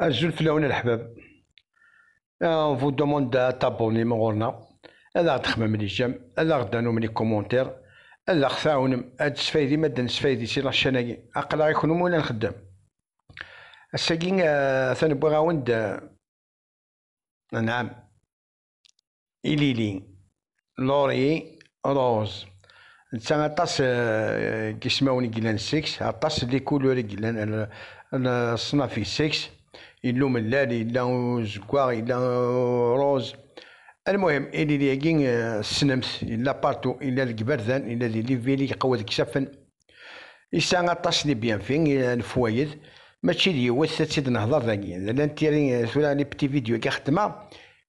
أجل فلاونا الحباب أنا فو دوموند من غورنا الا غتخمم لي جام الا غدانو من لي كومونتير الا خثاونم هاد السفايدي مادن السفايدي سي لاشاناكي اقلا غيكونو مولا نخدم الساكين آه، ثاني وند آه، نعم إليلي لوري روز نتا غطاس آه، كيسماوني كيلان سيكس غطاس لي كولوري كيلان صنافي سيكس إلو ملال إلا زكوار إلا روز المهم اللي ليكين السنمس إلا بارتو إلا الكبرذان إلا لي فيلي قوة كسفن إسا غطاس لي بيان فين الفوايد ماشي ديوث سيد نهضر ذاكي لان تيرين سولا لي بتي فيديو كي خدمة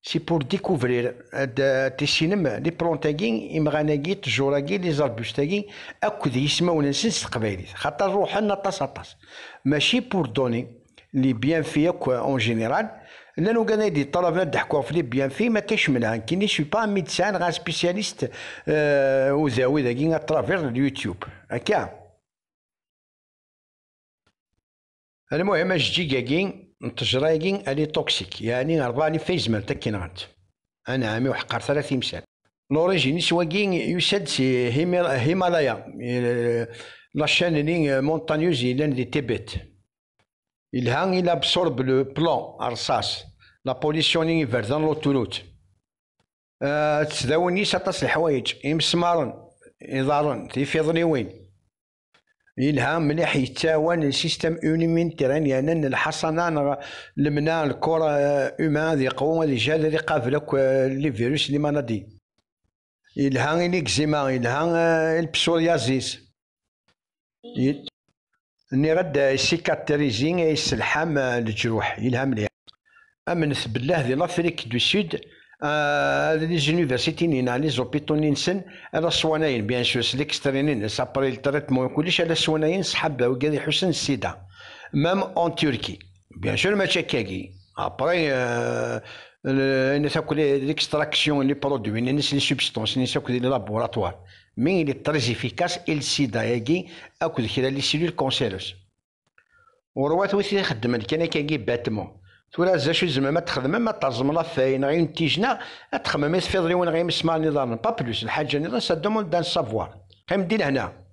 سي بور ديكوفرير هاد سينما لي بلونتاكي إمغاناكي تجوراكي لي ذي أكد يسماونسن قبايلي خاطر روحنا طاس طاس ماشي بور دوني لي بيان في اك اون جينيرال لانه كان يدي الطلبه ضحكوا في لي بيان في ما كاينش منها كيني سو با ميدسان غا سبيسياليست آه وزاوي داكي اترافير اليوتيوب هكا المهم اش جي كاكي نتجراكي الي توكسيك يعني رضاني تا كي غانت انا عامي وحقر ثلاث مسال لوريجين سواكي يسد سي هيمالايا لاشين لي مونتانيوز يلان دي تيبت الهان إلا بسور بلو بلون رصاص لا بوليسيوني يبردن لوتوروت أه تسداو نيس أطاس الحوايج اضارن إدارن تيفيضني وين يلها مليح يتاوان السيستم اونيمينتيرانيان يعني الحصانة لمنا الكرة اومان ذي قوة رجال اللي قابلك لي فيروس لي منادي يلها الإكزيما يلها البسوريازيس اني غد السيكاتريزين يسلحم الجروح يلها مليح امنت بالله دي لافريك دو سود لي زونيفرسيتي نينا لي زوبيتو نينسن على الصواناين بيان سور سليكسترينين سابري التريتمون كلش على الصواناين صحاب وكالي حسن السيدا مام اون تركي بيان سور ماشي كاكي ابري الناس لي ليكستراكسيون لي برودوي الناس لي سبستانس الناس تاكل لي لابوراتوار مي لي تريزيفيكاس ال سيدا دايغي اكل خير لي سيلول كونسيروس وروات ويسي خدمن كان كيجي باتمون تولا زا شو زعما ما تخدم ما تعزم لا فاين غير نتيجنا تخمم يسفيض لي وين غير مسمع نظام با بلوس الحاجه نظام سا دوموند دان سافوار غير مدينا هنا